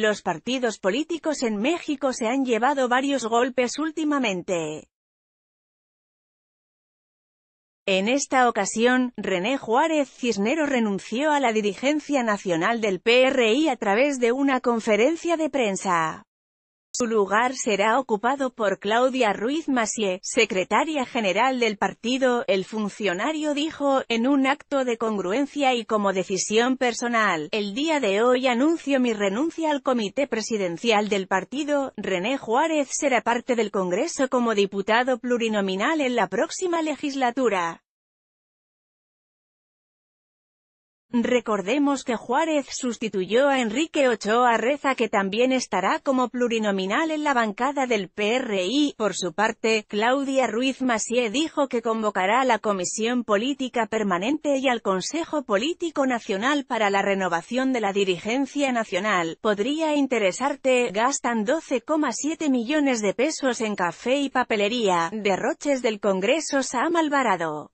Los partidos políticos en México se han llevado varios golpes últimamente. En esta ocasión, René Juárez Cisneros renunció a la dirigencia nacional del PRI a través de una conferencia de prensa. Su lugar será ocupado por Claudia Ruiz Massieu, secretaria general del partido, el funcionario dijo, en un acto de congruencia y como decisión personal. El día de hoy anuncio mi renuncia al comité presidencial del partido, René Juárez será parte del Congreso como diputado plurinominal en la próxima legislatura. Recordemos que Juárez sustituyó a Enrique Ochoa Reza que también estará como plurinominal en la bancada del PRI. Por su parte, Claudia Ruiz Massieu dijo que convocará a la Comisión Política Permanente y al Consejo Político Nacional para la renovación de la dirigencia nacional. Podría interesarte, gastan 12,7 millones de pesos en café y papelería, derroches del Congreso Sam Alvarado.